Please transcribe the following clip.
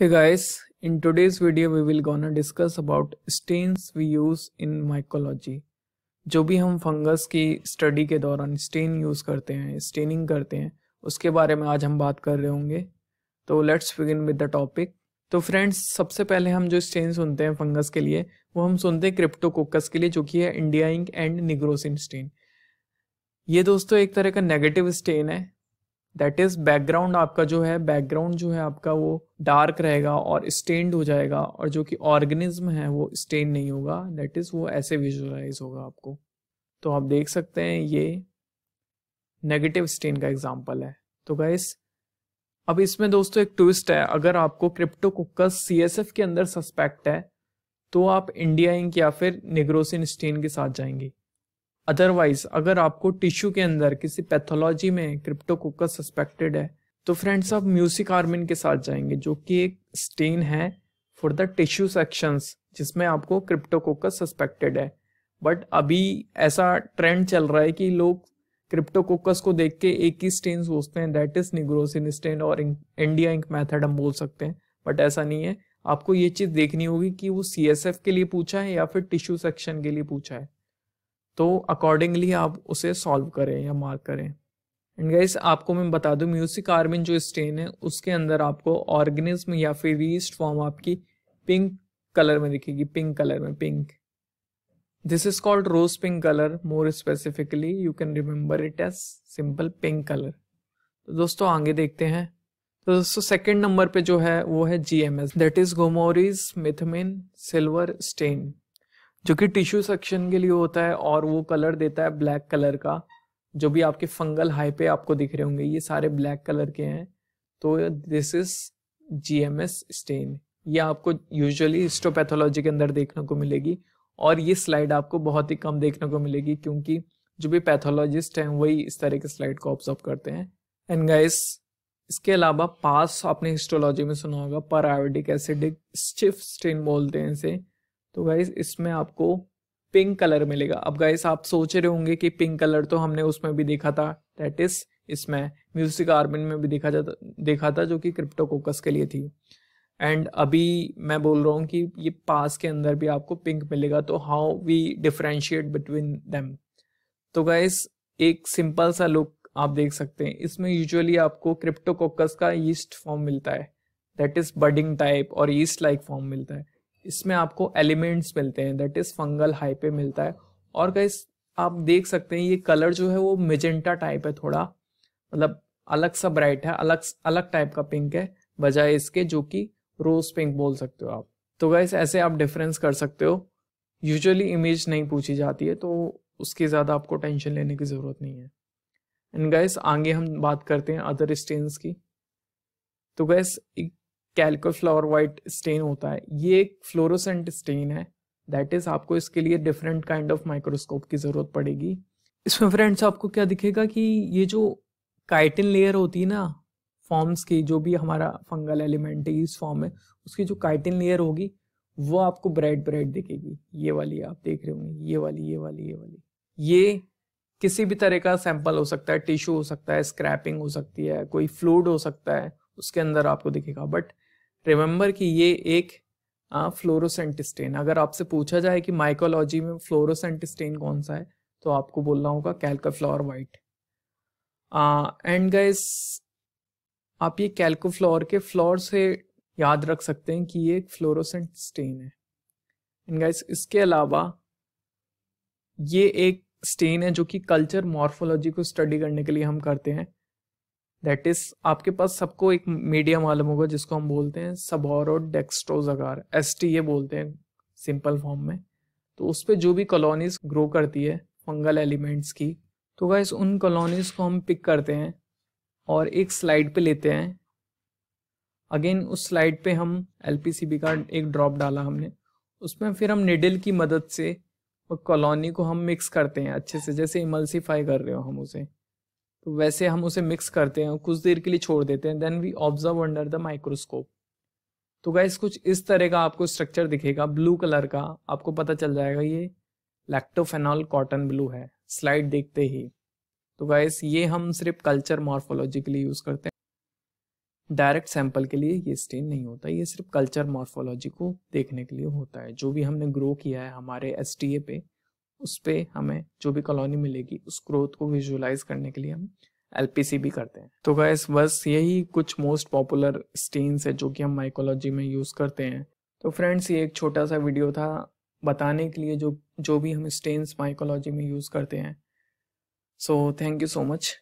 Hey guys, in today's video we will gonna discuss about stains we use in mycology. जो भी हम fungus की study के दौरान स्टेन यूज़ करते हैं स्टेनिंग करते हैं उसके बारे में आज हम बात कर रहे होंगे तो let's begin with the topic तो फ्रेंड्स सबसे पहले हम जो स्टेन सुनते हैं फंगस के लिए वो हम सुनते हैं क्रिप्टोकोकस के लिए जो कि है India ink and nigrosin stain ये दोस्तों एक तरह का नेगेटिव स्टेन है दैट इज बैकग्राउंड आपका जो है बैकग्राउंड जो है आपका वो डार्क रहेगा और स्टेंड हो जाएगा और जो कि ऑर्गेनिज्म है वो स्टेन नहीं होगा दैट इज वो ऐसे विजुअलाइज होगा आपको तो आप देख सकते हैं ये नेगेटिव स्टेन का एग्जाम्पल है तो गाइस अब इसमें दोस्तों एक ट्विस्ट है अगर आपको क्रिप्टो कुकस सी के अंदर सस्पेक्ट है तो आप इंडिया इंक या फिर निग्रोसिन स्टेन के साथ जाएंगे अदरवाइज अगर आपको टिश्यू के अंदर किसी पैथोलॉजी में क्रिप्टोकोकस सस्पेक्टेड है तो फ्रेंड्स आप म्यूसिक आर्मिन के साथ जाएंगे जो कि एक स्टेन है फॉर द टिश्यू सेक्शंस जिसमें आपको क्रिप्टोकोकस सस्पेक्टेड है बट अभी ऐसा ट्रेंड चल रहा है कि लोग क्रिप्टोकोकस को देख के एक ही स्टेन सोचते हैं दैट इज निग्रोसिन स्टेन और इंडिया इंक मैथड हम बोल सकते हैं बट ऐसा नहीं है आपको ये चीज़ देखनी होगी कि वो सी के लिए पूछा है या फिर टिश्यू सेक्शन के लिए पूछा है तो अकॉर्डिंगली आप उसे सॉल्व करें या मार्क करें एंड गाइस आपको मैं बता दूं म्यूसिक आर्मिन जो स्टेन है उसके अंदर आपको ऑर्गेनिज्म या फिर रीस्ट फॉर्म आपकी पिंक कलर में दिखेगी पिंक कलर में pink this is called rose pink colour more specifically you can remember it as simple pink colour तो दोस्तों आगे देखते हैं तो दोस्तों सेकेंड नंबर पे जो है वो है G M S that is Gomori's methenamine silver stain जो कि टिश्यू सेक्शन के लिए होता है और वो कलर देता है ब्लैक कलर का जो भी आपके फंगल हाई पे आपको दिख रहे होंगे ये सारे ब्लैक कलर के हैं तो this is G M S stain ये आपको यूजुअली हिस्टोपैथोलॉजी के अंदर देखने को मिलेगी और ये स्लाइड आपको बहुत ही कम देखने को मिलेगी क्योंकि जो भी पैथोलॉजिस्ट हैं वही इस तरह के स्लाइड को ऑब्जर्व करते हैं एंड गाइस इसके अलावा पास आपने हिस्टोलॉजी में सुना होगा पर आयोडिक एसिडिक स्टिफ स्टेन बोलते हैं इसे तो गाइज इसमें आपको पिंक कलर मिलेगा अब गाइस आप सोच रहे होंगे कि पिंक कलर तो हमने उसमें भी देखा था दैट इज इसमें म्यूजिक आर्मिन में भी देखा जाता देखा था जो कि क्रिप्टो कोकस के लिए थी एंड अभी मैं बोल रहा हूँ कि ये पास के अंदर भी आपको पिंक मिलेगा तो how we differentiate between them तो गाइस एक सिंपल सा लुक आप देख सकते हैं इसमें यूजुअली आपको क्रिप्टोकोकस का ईस्ट फॉर्म मिलता है दैट इज बडिंग टाइप और ईस्ट लाइक फॉर्म मिलता है इसमें आपको एलिमेंट्स मिलते हैं दैट इज फंगल हाई पे मिलता है और कई आप देख सकते हैं ये कलर जो है वो मेजेंटा टाइप है थोड़ा मतलब अलग सा ब्राइट है अलग अलग टाइप का पिंक है बजाय इसके जो कि रोज पिंक बोल सकते हो आप तो गाइस ऐसे आप डिफरेंस कर सकते हो यूजुअली इमेज नहीं पूछी जाती है तो उसकी ज़्यादा आपको टेंशन लेने की ज़रूरत नहीं है एंड गैस आगे हम बात करते हैं अदर स्टेन्स की तो गैस एक कैलको फ्लोर वाइट स्टेन होता है ये एक फ्लोरोसेंट स्टेन है दैट इज आपको इसके लिए डिफरेंट काइंड ऑफ माइक्रोस्कोप की जरूरत पड़ेगी इसमें फ्रेंड्स आपको क्या दिखेगा कि ये जो काइटिन लेयर होती है ना फॉर्म्स की जो भी हमारा फंगल एलिमेंट है इस फॉर्म में उसकी जो काइटिन लेयर होगी वो आपको ब्राइट ब्राइट दिखेगी ये वाली आप देख रहे होंगे ये वाली ये वाली ये वाली ये किसी भी तरह का सैंपल हो सकता है टिश्यू हो सकता है स्क्रैपिंग हो सकती है कोई फ्लूड हो सकता है उसके अंदर आपको दिखेगा बट रिमेंबर कि ये एक फ्लोरोसेंट स्टेन अगर आपसे पूछा जाए कि माइकोलॉजी में फ्लोरोसेंट स्टेन कौन सा है तो आपको बोलना होगा कैल्कोफ्लावर वाइट एंड गाइस आप ये कैल्कोफ्लावर के फ्लोर से याद रख सकते हैं कि ये एक फ्लोरोसेंट स्टेन है एंड गाइस इसके अलावा ये एक स्टेन है जो कि कल्चर मॉर्फोलॉजी को स्टडी करने के लिए हम करते हैं दैट इज आपके पास सबको एक मीडियम मालूम होगा जिसको हम बोलते हैं सबोरो डेक्सट्रोजागार एस टी ये बोलते हैं सिंपल फॉर्म में तो उस पर जो भी कॉलोनीज ग्रो करती है फंगल एलिमेंट्स की तो गैस उन कॉलोनीज को हम पिक करते हैं और एक स्लाइड पे लेते हैं अगेन उस स्लाइड पे हम एल का एक ड्रॉप डाला हमने उसमें फिर हम निडल की मदद से कॉलोनी को हम मिक्स करते हैं अच्छे से जैसे इमल्सीफाई कर रहे हो हम उसे वैसे हम उसे मिक्स करते हैं कुछ देर के लिए छोड़ देते हैं then we observe under the microscope तो गाइस कुछ इस तरह का आपको स्ट्रक्चर दिखेगा ब्लू कलर का आपको पता चल जाएगा ये लैक्टोफेनॉल कॉटन ब्लू है स्लाइड देखते ही तो गाइस ये हम सिर्फ कल्चर मॉर्फोलॉजी के लिए यूज़ करते हैं डायरेक्ट सैंपल के लिए ये स्टेन नहीं होता ये सिर्फ कल्चर मॉर्फोलॉजी को देखने के लिए होता है जो भी हमने ग्रो किया है हमारे एस पे उस पर हमें जो भी कॉलोनी मिलेगी उस ग्रोथ को विजुअलाइज करने के लिए हम एल भी करते हैं तो गैस बस यही कुछ मोस्ट पॉपुलर स्टेन्स है जो कि हम माइकोलॉजी में यूज़ करते हैं तो फ्रेंड्स ये एक छोटा सा वीडियो था बताने के लिए जो जो भी हम स्टेन्स माइकोलॉजी में यूज़ करते हैं so thank you so much